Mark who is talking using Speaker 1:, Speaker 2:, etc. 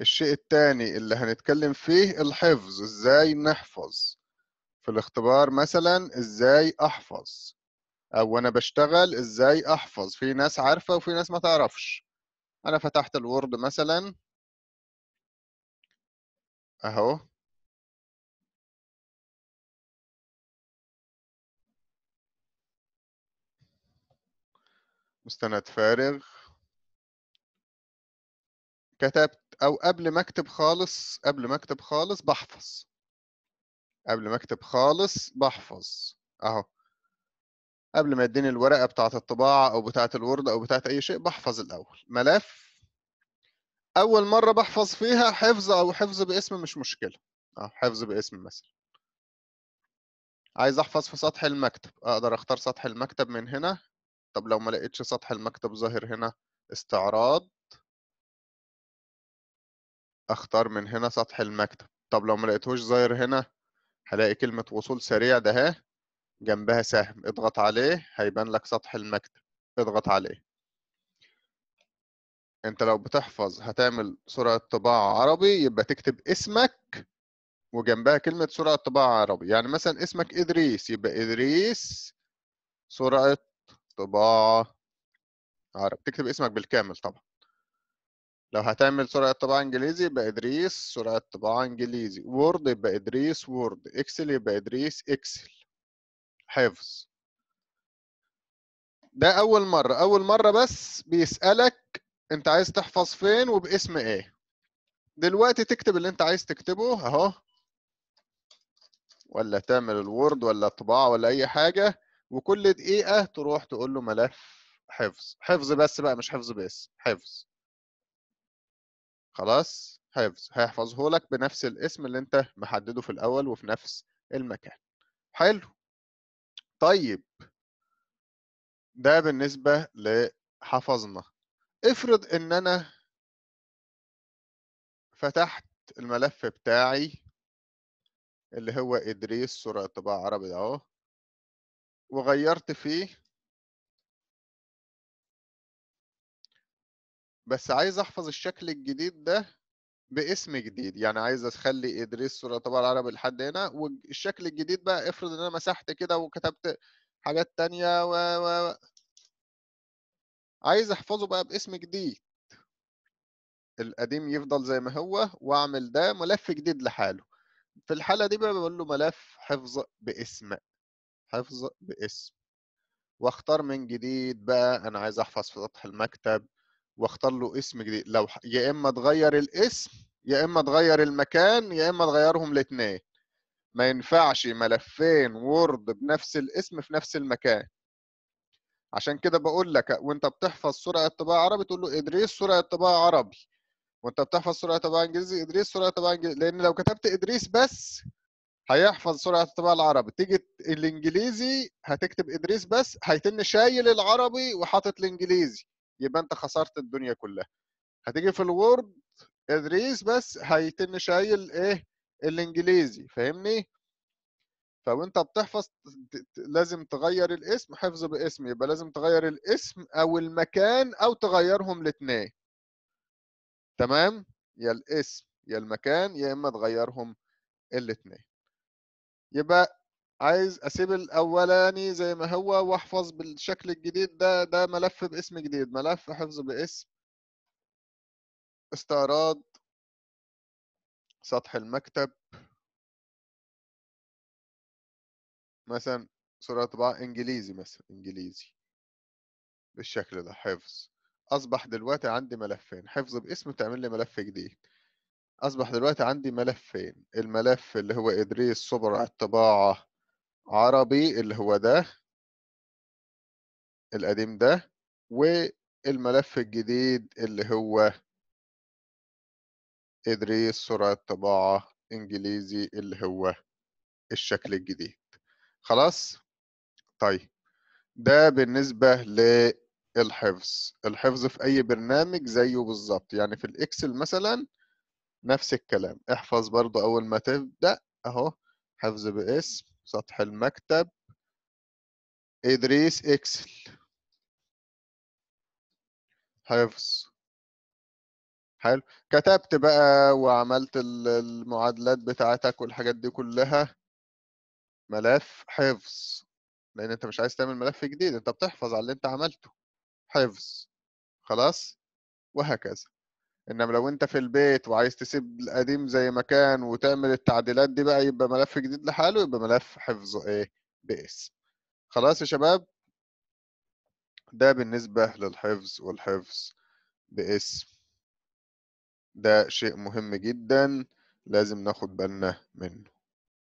Speaker 1: الشيء الثاني اللي هنتكلم فيه الحفظ ازاي نحفظ في الاختبار مثلا ازاي احفظ او انا بشتغل ازاي احفظ في ناس عارفه وفي ناس ما تعرفش انا فتحت الوورد مثلا اهو مستند فارغ كتبت او قبل ما اكتب خالص قبل ما اكتب خالص بحفظ قبل ما اكتب خالص بحفظ اهو قبل ما يديني الورقه بتاعه الطباعه او بتاعه الورد او بتاعه اي شيء بحفظ الاول ملف اول مره بحفظ فيها حفظ او حفظ باسم مش مشكله اه حفظ باسم مثلا عايز احفظ في سطح المكتب اقدر اختار سطح المكتب من هنا طب لو ما لقيتش سطح المكتب ظاهر هنا استعراض اختار من هنا سطح المكتب طب لو ما لقيتهوش ظاهر هنا هلاقي كلمة وصول سريع ده ها جنبها سهم اضغط عليه هيبان لك سطح المكتب اضغط عليه انت لو بتحفظ هتعمل سرعة طباعة عربي يبقى تكتب اسمك وجنبها كلمة سرعة طباعة عربي يعني مثلا اسمك إدريس يبقى إدريس سرعة طباعة عربي تكتب اسمك بالكامل طبعا لو هتعمل سرعه طباعه انجليزي يبقى ادريس سرعه طباعه انجليزي وورد يبقى ادريس وورد اكسل يبقى ادريس اكسل حفظ ده اول مره اول مره بس بيسالك انت عايز تحفظ فين وباسم ايه دلوقتي تكتب اللي انت عايز تكتبه اهو ولا تعمل الوورد ولا الطباعه ولا اي حاجه وكل دقيقه تروح تقول له ملف حفظ حفظ بس بقى مش حفظ بس حفظ خلاص حفظ هيحفظه لك بنفس الاسم اللي انت محدده في الاول وفي نفس المكان حلو طيب ده بالنسبة لحفظنا افرض ان انا فتحت الملف بتاعي اللي هو ادريس سرعة طباعة عربي ده اهو وغيرت فيه بس عايز احفظ الشكل الجديد ده باسم جديد يعني عايز اخلي ادريس صوره طبعا عربي لحد هنا والشكل الجديد بقى افرض ان انا مسحت كده وكتبت حاجات تانية و... و... عايز احفظه بقى باسم جديد القديم يفضل زي ما هو واعمل ده ملف جديد لحاله في الحالة دي بقى بقول له ملف حفظ باسم حفظ باسم واختار من جديد بقى انا عايز احفظ في سطح المكتب واختار له اسم جديد لو يا اما تغير الاسم يا اما تغير المكان يا اما تغيرهم الاثنين ما ينفعش ملفين وورد بنفس الاسم في نفس المكان عشان كده بقول لك وانت بتحفظ سرعه طباعه عربي تقول له ادريس سرعه طباعه عربي وانت بتحفظ سرعه طباعه انجليزي ادريس سرعه طباعه انجليزي لان لو كتبت ادريس بس هيحفظ سرعه الطباعه العربي تيجي الانجليزي هتكتب ادريس بس هيتم شايل العربي وحاطط الانجليزي يبقى انت خسرت الدنيا كلها هتيجي في الوورد ادريس بس هيتن شايل ايه الانجليزي فاهمني فوانت بتحفظ لازم تغير الاسم حفظ باسم يبقى لازم تغير الاسم او المكان او تغيرهم الاثنين تمام يا الاسم يا المكان يا اما تغيرهم الاثنين يبقى عايز اسيب الاولاني زي ما هو واحفظ بالشكل الجديد ده ده ملف باسم جديد ملف حفظ باسم استعراض سطح المكتب مثلا صورة طباعة انجليزي مثلا انجليزي بالشكل ده حفظ اصبح دلوقتي عندي ملفين حفظ باسم تعمل لي ملف جديد اصبح دلوقتي عندي ملفين الملف اللي هو ادريس سبرع الطباعة عربي اللي هو ده القديم ده والملف الجديد اللي هو إدريس سرعة طباعة إنجليزي اللي هو الشكل الجديد خلاص طيب ده بالنسبة للحفظ الحفظ في أي برنامج زيه بالظبط يعني في الإكسل مثلا نفس الكلام احفظ برضو أول ما تبدأ أهو حفظ باسم سطح المكتب إدريس إكسل حفظ حلو كتبت بقى وعملت المعادلات بتاعتك والحاجات دي كلها ملف حفظ لان انت مش عايز تعمل ملف جديد انت بتحفظ على اللي انت عملته حفظ خلاص وهكذا انما لو انت في البيت وعايز تسيب القديم زي ما كان وتعمل التعديلات دي بقى يبقى ملف جديد لحاله يبقى ملف حفظه ايه باسم خلاص يا شباب ده بالنسبة للحفظ والحفظ باسم ده شيء مهم جدا لازم ناخد بالنا منه